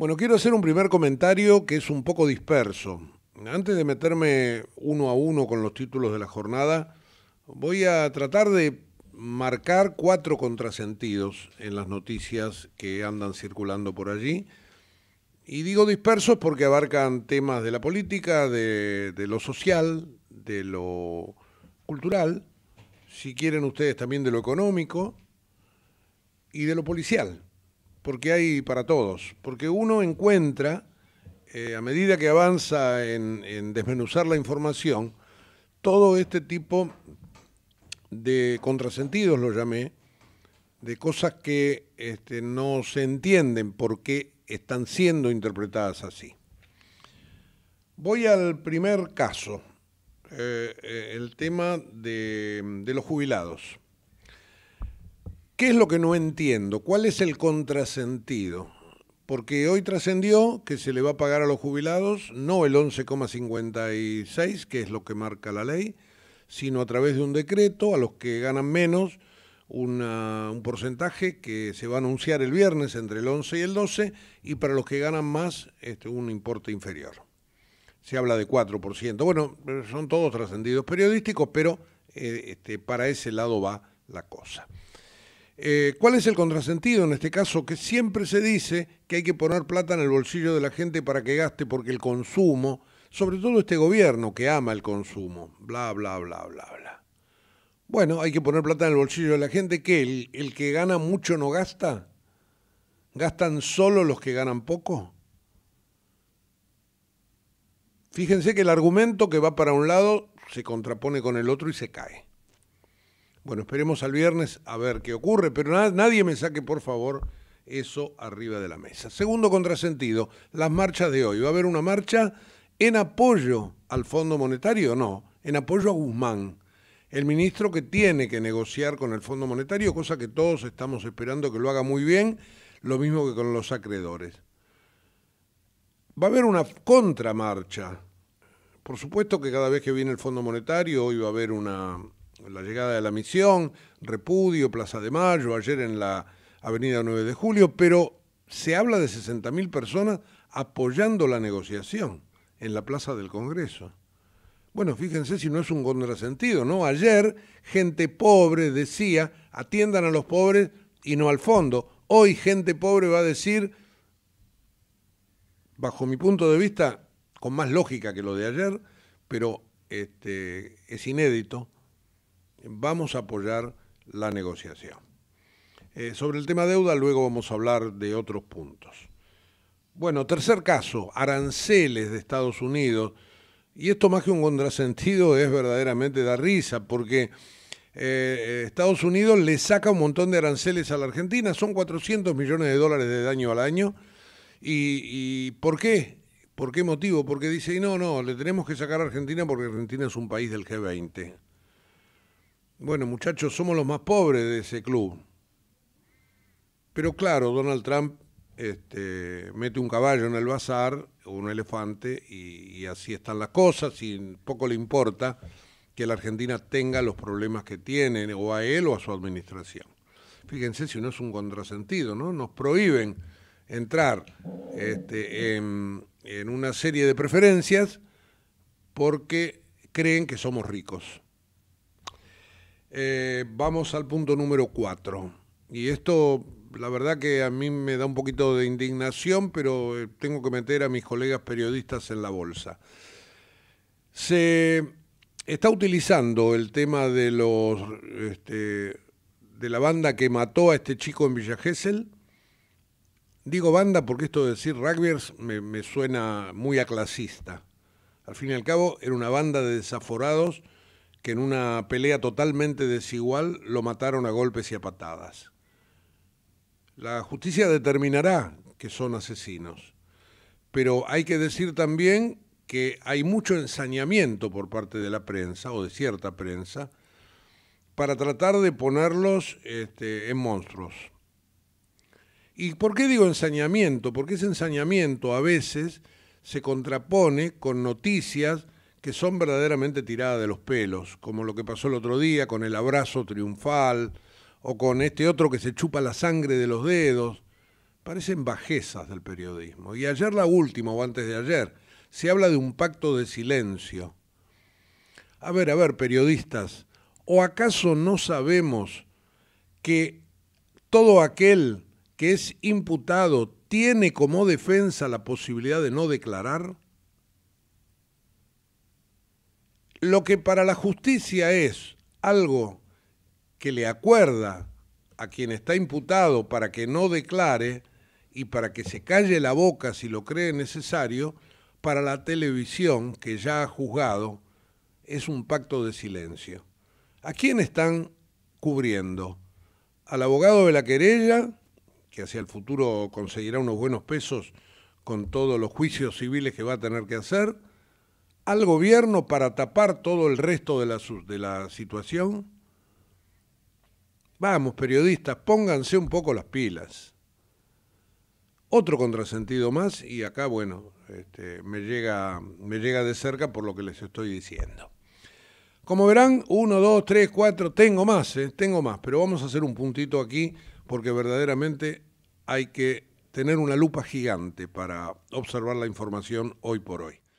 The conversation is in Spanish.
Bueno, quiero hacer un primer comentario que es un poco disperso. Antes de meterme uno a uno con los títulos de la jornada, voy a tratar de marcar cuatro contrasentidos en las noticias que andan circulando por allí. Y digo dispersos porque abarcan temas de la política, de, de lo social, de lo cultural, si quieren ustedes también de lo económico y de lo policial porque hay para todos, porque uno encuentra, eh, a medida que avanza en, desmenuzar la información, todo este tipo de contrasentidos, lo llamé, de cosas que este, no se entienden porque están siendo interpretadas así. Voy al primer caso, eh, eh, el tema de los jubilados. ¿Qué es lo que no entiendo? ¿Cuál es el contrasentido? Porque hoy trascendió que se le va a pagar a los jubilados no el 11,56, que es lo que marca la ley, sino a través de un decreto a los que ganan menos un porcentaje que se va a anunciar el viernes entre el 11 y el 12 y para los que ganan más este, un importe inferior. Se habla de 4%. Bueno, son todos trascendidos periodísticos, pero eh, este, para ese lado va la cosa. Eh, ¿Cuál es el contrasentido en este caso? Que siempre se dice que hay que poner plata en el bolsillo de la gente para que gaste porque el consumo, sobre todo este gobierno que ama el consumo, bla, bla, bla, bla, bla. Bueno, hay que poner plata en el bolsillo de la gente que el que gana mucho no gasta. ¿Gastan solo los que ganan poco? Fíjense que el argumento que va para un lado se contrapone con el otro y se cae. Bueno, esperemos al viernes a ver qué ocurre, pero nadie me saque, por favor, eso arriba de la mesa. Segundo contrasentido, las marchas de hoy. ¿Va a haber una marcha en apoyo al Fondo Monetario? No, en apoyo a Guzmán, el ministro que tiene que negociar con el Fondo Monetario, cosa que todos estamos esperando que lo haga muy bien, lo mismo que con los acreedores. Va a haber una contramarcha. Por supuesto que cada vez que viene el Fondo Monetario, hoy va a haber una la llegada de la misión, Repudio, Plaza de Mayo, ayer en la Avenida 9 de Julio, pero se habla de 60.000 personas apoyando la negociación en la Plaza del Congreso. Bueno, fíjense si no es un contrasentido, ¿no? Ayer gente pobre decía, atiendan a los pobres y no al fondo. Hoy gente pobre va a decir, bajo mi punto de vista, con más lógica que lo de ayer, pero este, es inédito, vamos a apoyar la negociación. Eh, sobre el tema deuda, luego vamos a hablar de otros puntos. Bueno, tercer caso, aranceles de Estados Unidos. Y esto más que un contrasentido es verdaderamente da risa, porque eh, eh, Estados Unidos le saca un montón de aranceles a la Argentina, son 400 millones de dólares de daño al año. ¿Y, por qué? ¿Por qué motivo? Porque dice, no, no, le tenemos que sacar a Argentina porque Argentina es un país del G20. Bueno, muchachos, somos los más pobres de ese club. Pero claro, Donald Trump este, mete un caballo en el bazar, un elefante, y, así están las cosas, y poco le importa que la Argentina tenga los problemas que tiene, o a él o a su administración. Fíjense si no es un contrasentido, ¿no? Nos prohíben entrar este, en una serie de preferencias porque creen que somos ricos. Eh, vamos al punto número cuatro. Y esto, la verdad que a mí me da un poquito de indignación, pero eh, tengo que meter a mis colegas periodistas en la bolsa. Se está utilizando el tema de los este, de la banda que mató a este chico en Villa Gesell. Digo banda porque esto de decir rugbyers me, suena muy a clasista. Al fin y al cabo, era una banda de desaforados que en una pelea totalmente desigual lo mataron a golpes y a patadas. La justicia determinará que son asesinos, pero hay que decir también que hay mucho ensañamiento por parte de la prensa o de cierta prensa para tratar de ponerlos este, en monstruos. ¿Y por qué digo ensañamiento? Porque ese ensañamiento a veces se contrapone con noticias que son verdaderamente tiradas de los pelos, como lo que pasó el otro día con el abrazo triunfal o con este otro que se chupa la sangre de los dedos, parecen bajezas del periodismo. Y ayer la última o antes de ayer, se habla de un pacto de silencio. A ver, a ver, periodistas, ¿o acaso no sabemos que todo aquel que es imputado tiene como defensa la posibilidad de no declarar? lo que para la justicia es algo que le acuerda a quien está imputado para que no declare y para que se calle la boca si lo cree necesario, para la televisión que ya ha juzgado es un pacto de silencio. ¿A quién están cubriendo? Al abogado de la querella, que hacia el futuro conseguirá unos buenos pesos con todos los juicios civiles que va a tener que hacer, al gobierno para tapar todo el resto de la, de la situación? Vamos, periodistas, pónganse un poco las pilas. Otro contrasentido más y acá, bueno, este, me, llega, me llega de cerca por lo que les estoy diciendo. Como verán, uno, dos, tres, cuatro, tengo más, ¿eh? tengo más, pero vamos a hacer un puntito aquí porque verdaderamente hay que tener una lupa gigante para observar la información hoy por hoy.